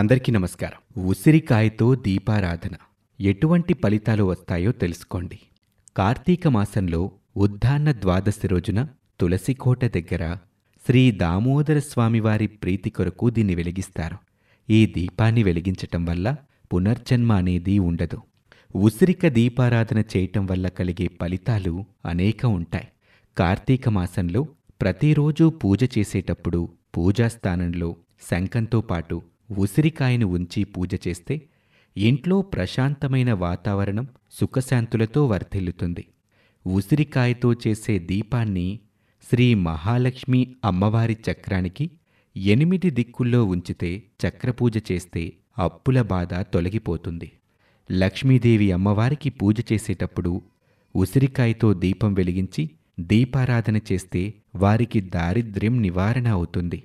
అందరికీ నమస్కారం ఉసిరికాయతో దీపారాధన ఎటువంటి ఫలితాలు వస్తాయో తెలుసుకోండి కార్తీక మాసంలో ఉద్ధాన్న ద్వాదశి రోజున తులసికోట దగ్గర శ్రీ దామోదర స్వామివారి ప్రీతి కొరకు దీన్ని వెలిగిస్తారు ఈ దీపాన్ని వెలిగించటం వల్ల పునర్జన్మ అనేది ఉండదు ఉసిరిక దీపారాధన చేయటం వల్ల కలిగే ఫలితాలు అనేక ఉంటాయి కార్తీక మాసంలో ప్రతిరోజూ పూజ చేసేటప్పుడు పూజాస్థానంలో శంఖంతో పాటు ఉసిరికాయను ఉంచి పూజ చేస్తే ఇంట్లో ప్రశాంతమైన వాతావరణం సుఖశాంతులతో వర్ధిల్లుతుంది ఉసిరికాయతో చేసే దీపాన్ని శ్రీ మహాలక్ష్మి అమ్మవారి చక్రానికి ఎనిమిది దిక్కుల్లో ఉంచితే చక్రపూజ చేస్తే అప్పుల బాధ తొలగిపోతుంది లక్ష్మీదేవి అమ్మవారికి పూజ చేసేటప్పుడు ఉసిరికాయతో దీపం వెలిగించి దీపారాధన చేస్తే వారికి దారిద్ర్యం నివారణ అవుతుంది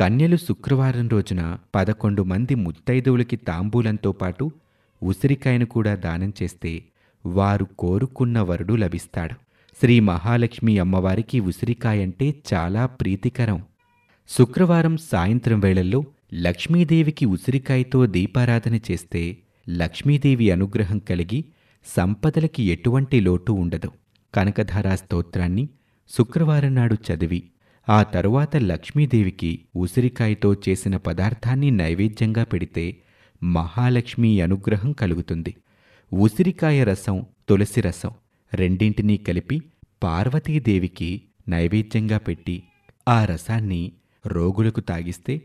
కన్యలు శుక్రవారం రోజున పదకొండు మంది ముత్తైదువులకి తాంబూలంతో పాటు ఉసిరికాయను కూడా దానం చేస్తే వారు కోరుకున్న వరుడు లభిస్తాడు శ్రీ మహాలక్ష్మి అమ్మవారికి ఉసిరికాయంటే చాలా ప్రీతికరం శుక్రవారం సాయంత్రం వేళల్లో లక్ష్మీదేవికి ఉసిరికాయతో దీపారాధన చేస్తే లక్ష్మీదేవి అనుగ్రహం కలిగి సంపదలకి ఎటువంటి లోటు ఉండదు కనకధారా స్తోత్రాన్ని శుక్రవారం నాడు చదివి ఆ తరువాత లక్ష్మీదేవికి ఉసిరికాయతో చేసిన పదార్థాన్ని నైవేద్యంగా పెడితే మహాలక్ష్మి అనుగ్రహం కలుగుతుంది ఉసిరికాయ రసం తులసి రసం రెండింటినీ కలిపి పార్వతీదేవికి నైవేద్యంగా పెట్టి ఆ రసాన్ని రోగులకు తాగిస్తే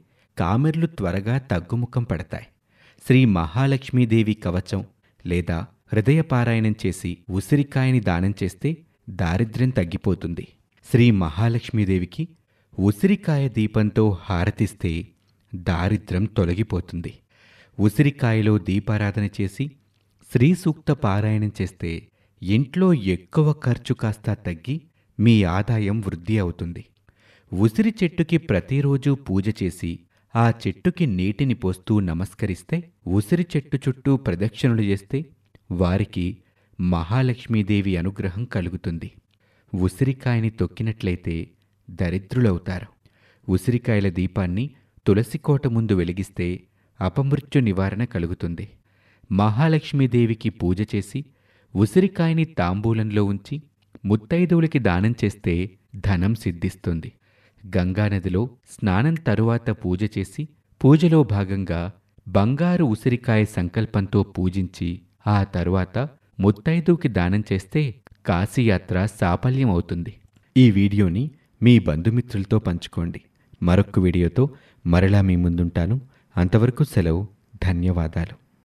కామెర్లు త్వరగా తగ్గుముఖం పడతాయి శ్రీ మహాలక్ష్మీదేవి కవచం లేదా హృదయపారాయణం చేసి ఉసిరికాయని దానం చేస్తే దారిద్ర్యం తగ్గిపోతుంది శ్రీ మహాలక్ష్మీదేవికి ఉసిరికాయ దీపంతో హారతిస్తే దారిద్రం తొలగిపోతుంది ఉసిరికాయలో దీపారాధన చేసి శ్రీ సూక్త పారాయణం చేస్తే ఇంట్లో ఎక్కువ ఖర్చు కాస్త తగ్గి మీ ఆదాయం వృద్ధి అవుతుంది ఉసిరి చెట్టుకి ప్రతిరోజు పూజ చేసి ఆ చెట్టుకి నీటిని పోస్తూ నమస్కరిస్తే ఉసిరి చెట్టు చుట్టూ ప్రదక్షిణలు చేస్తే వారికి మహాలక్ష్మీదేవి అనుగ్రహం కలుగుతుంది ఉసిరికాయని తొక్కినట్లయితే దరిద్రులవుతారు ఉసిరికాయల దీపాన్ని తులసికోట ముందు వెలిగిస్తే అపమృత్యు నివారణ కలుగుతుంది మహాలక్ష్మీదేవికి పూజ చేసి ఉసిరికాయని తాంబూలంలో ఉంచి ముత్తైదువులకి దానం చేస్తే ధనం సిద్ధిస్తుంది గంగానదిలో స్నానం తరువాత పూజ చేసి పూజలో భాగంగా బంగారు ఉసిరికాయ సంకల్పంతో పూజించి ఆ తరువాత ముత్తైదువుకి దానం చేస్తే కాశీయాత్ర సాఫల్యం అవుతుంది ఈ వీడియోని మీ బంధుమిత్రులతో పంచుకోండి మరొక వీడియోతో మరలా మీ ముందుంటాను అంతవరకు సెలవు ధన్యవాదాలు